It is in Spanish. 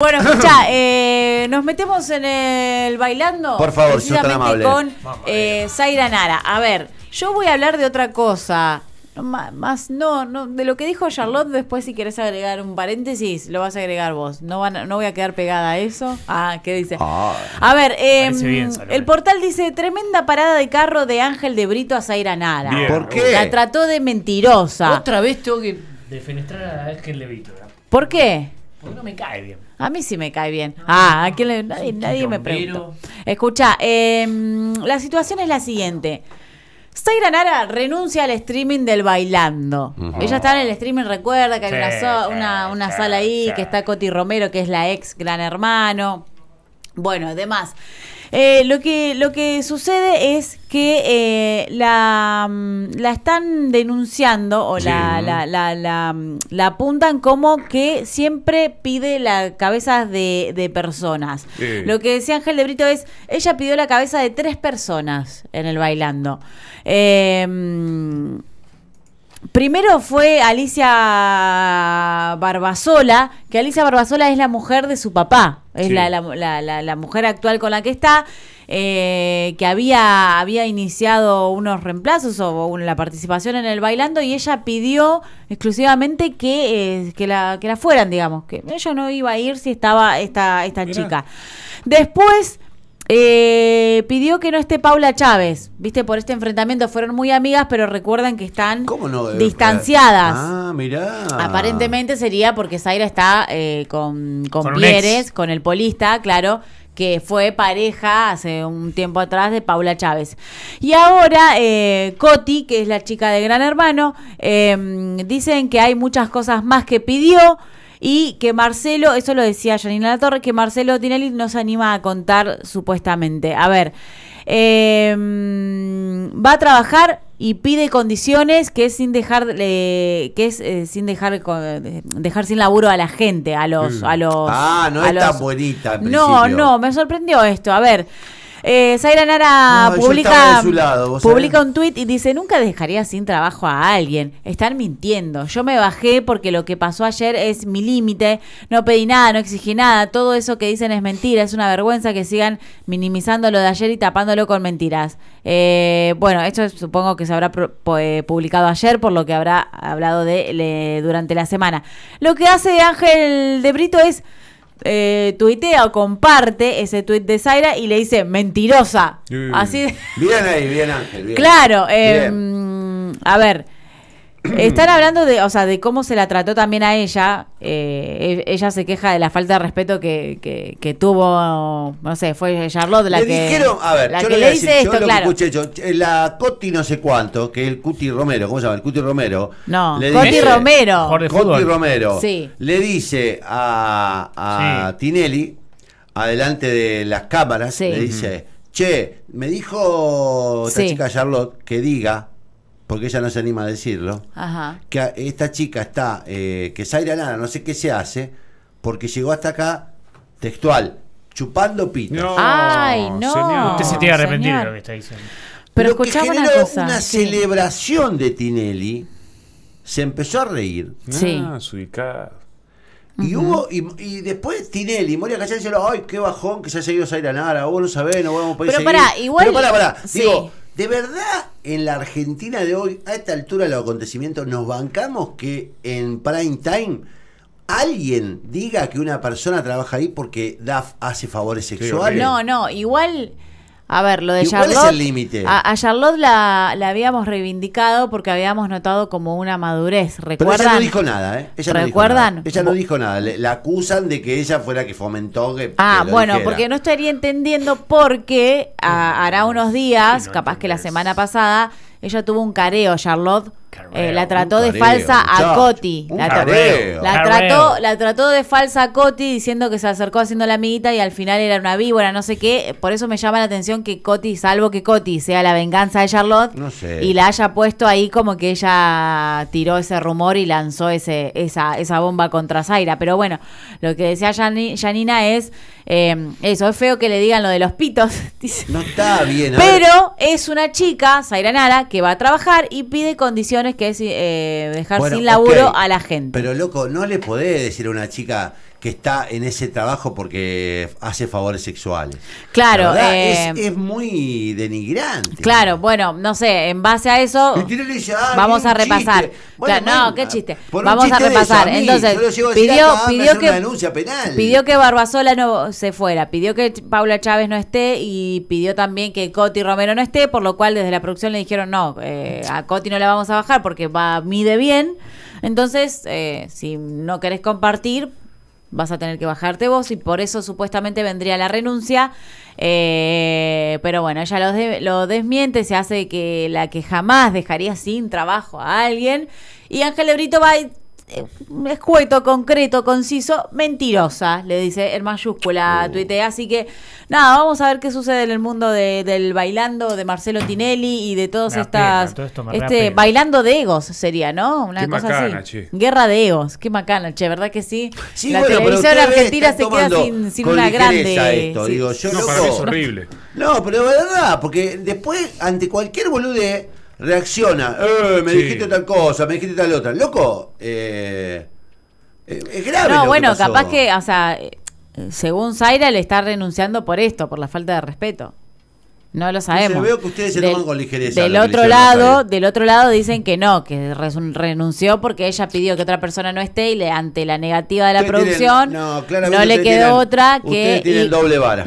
Bueno, escucha, eh, nos metemos en el bailando. Por favor, tan amable. Con eh, Zaira Nara. A ver, yo voy a hablar de otra cosa. No, más, no, no, de lo que dijo Charlotte, después si quieres agregar un paréntesis, lo vas a agregar vos. No, no voy a quedar pegada a eso. Ah, ¿qué dice? Ah. a ver, eh, mm, el portal dice, tremenda parada de carro de Ángel de Brito a Zaira Nara. ¿Por qué? La trató de mentirosa. Otra vez tengo que defenestrar a Ángel de ¿Por qué? Porque no me cae bien. A mí sí me cae bien. ah, ¿a nadie, me pregunta Escucha, em, la situación es la siguiente. Zaira Nara renuncia al streaming del bailando. Ella estaba en el streaming, recuerda que hay una, sala ahí que está Coti Romero, que es la ex gran hermano. Bueno, además. Eh, lo, que, lo que sucede es que eh, mm, la, están denunciando o la, mm, la, apuntan como que siempre pide la cabeza de, personas. Lo que decía Ángel de Brito es, ella pidió la cabeza de tres personas en el bailando. Eh, mm, Primero fue Alicia Barbasola, que Alicia Barbasola es la mujer de su papá, es la, mujer actual con la que está, eh, que había, iniciado unos reemplazos o, la participación en el bailando y ella pidió exclusivamente que, eh, la, fueran, digamos, que ella no iba a ir si estaba esta, chica. Después eh, pidió que no esté Paula Chávez. Viste, por este enfrentamiento fueron muy amigas, pero recuerdan que están eh, distanciadas. Ah, Aparentemente sería porque Zaira está eh, con, con, con Pieres, con el polista, claro que fue pareja hace un tiempo atrás de Paula Chávez. Y ahora eh, Coti, que es la chica de Gran Hermano, dicen que hay muchas cosas más que pidió, y que Marcelo, eso lo decía Janina La Torre, que Marcelo Tinelli no se anima a contar supuestamente. A ver, em, va a trabajar y pide condiciones que es sin dejar eh, que es eh, sin dejar dejar sin laburo a la gente a los mm. a los ah no es tan bonita no no me sorprendió esto a ver eh, Zaira Nara publica, publica un tuit y dice, nunca dejaría sin trabajo a alguien. Están mintiendo. Yo me bajé porque lo que pasó ayer es mi límite. No pedí nada, no exigí nada. Todo eso que dicen es mentira. Es una vergüenza que sigan minimizando lo de ayer y tapándolo con mentiras. Eh, bueno, esto supongo que se habrá eh, publicado ayer por lo que habrá hablado de, durante la semana. Lo que hace Ángel de Brito es... Eh, tuitea o comparte ese tuit de Zaira y le dice mentirosa. Así. Bien ahí, bien Ángel. Claro, em, a ver. Están hablando de, o sea, de cómo se la trató también a ella. Eh, e, ella se queja de la falta de respeto que, que, tuvo, no sé, fue Charlotte la le que. a ver, yo le, dice esto, escuché, eh, la Coti no sé cuánto, que el Cuti Romero, ¿cómo se llama? El Cuti Romero. No, le Coti dice, Romero. Coti Romero. Le dice a, Tinelli, adelante de las cámaras, le dice, che, me dijo esta chica Charlotte que diga porque ella no se anima a decirlo, Ajá. que esta chica está, eh, que Zaira Lara no sé qué se hace, porque llegó hasta acá textual, chupando pito. No, Ay, no. Usted se tiene arrepentido de lo que está diciendo. Pero lo que generó una, celebración de Tinelli, se empezó a reír. Sí. Ah, y hubo, y, después Tinelli, Moria Cachán dice: ay, qué bajón que se ha seguido Zaira Nara, vos no sabés, no vamos a poder Pero pará, igual. pará, pará. Digo, de verdad en la Argentina de hoy, a esta altura de los acontecimientos, nos bancamos que en prime time alguien diga que una persona trabaja ahí porque DAF hace favores sexuales. no, no, igual a ver, lo de Charlotte. ¿Cuál es el límite? A, Charlotte la, habíamos reivindicado porque habíamos notado como una madurez. ¿Recuerdan? Pero ella no dijo nada, ¿eh? Ella no ¿Recuerdan? Dijo Ella no dijo nada. la acusan de que ella fuera la que fomentó que. Ah, bueno, porque no estaría entendiendo porque qué hará unos días, capaz que la semana pasada, ella tuvo un careo, Charlotte eh, la trató de falsa a Coti. La, trató, la trató de falsa a Coti diciendo que se acercó haciendo la amiguita y al final era una víbora, no sé qué. Por eso me llama la atención que Coti, salvo que Coti sea la venganza de Charlotte y la haya puesto ahí como que ella tiró ese rumor y lanzó ese, esa, esa bomba contra Zaira. Pero bueno, lo que decía Janina es em, eso, es feo que le digan lo de los pitos. no está bien. Pero es una chica, Zaira Nara, que va a trabajar y pide condiciones que es eh, dejar sin laburo a la gente. Pero loco, no le podés decir a una chica que está en ese trabajo porque hace favores sexuales. Claro, eh, es, muy denigrante. Claro, bueno, no sé, en base a eso ah, vamos a repasar. no, qué chiste. Vamos a repasar. Entonces, pidió, pidió que una Barbasola no se fuera, pidió que Paula Chávez no esté y pidió también que Coti Romero no esté, por lo cual desde la producción le dijeron, "No, eh, a Coti no la vamos a bajar porque va mide bien." Entonces, eh, si no querés compartir, vas a tener que bajarte vos y por eso supuestamente vendría la renuncia. Eh, pero bueno, ella lo, desmiente, se hace que la que jamás dejaría sin trabajo a alguien. Y Ángel Brito va eh, escueto, concreto, conciso, mentirosa, le dice en mayúscula uh. Así que nada, vamos a ver qué sucede en el mundo del bailando de Marcelo Tinelli y de todas estas. este bailando de egos sería, ¿no? Una cosa así. Guerra de egos, qué macana, che, ¿verdad que sí? la televisión argentina se queda sin, una grande. no, es horrible. No, pero de verdad, porque después, ante cualquier bolude reacciona, eh, me dijiste tal cosa, me dijiste tal otra. Loco, eh, eh, es grave. No, bueno, capaz que, o sea, según Zaira le está renunciando por esto, por la falta de respeto. No lo sabemos. Yo veo que ustedes se toman con ligereza. Del otro lado, del otro lado dicen que no, que renunció porque ella pidió que otra persona no esté y le, ante la negativa de la producción no, le quedó otra que tiene el doble vara.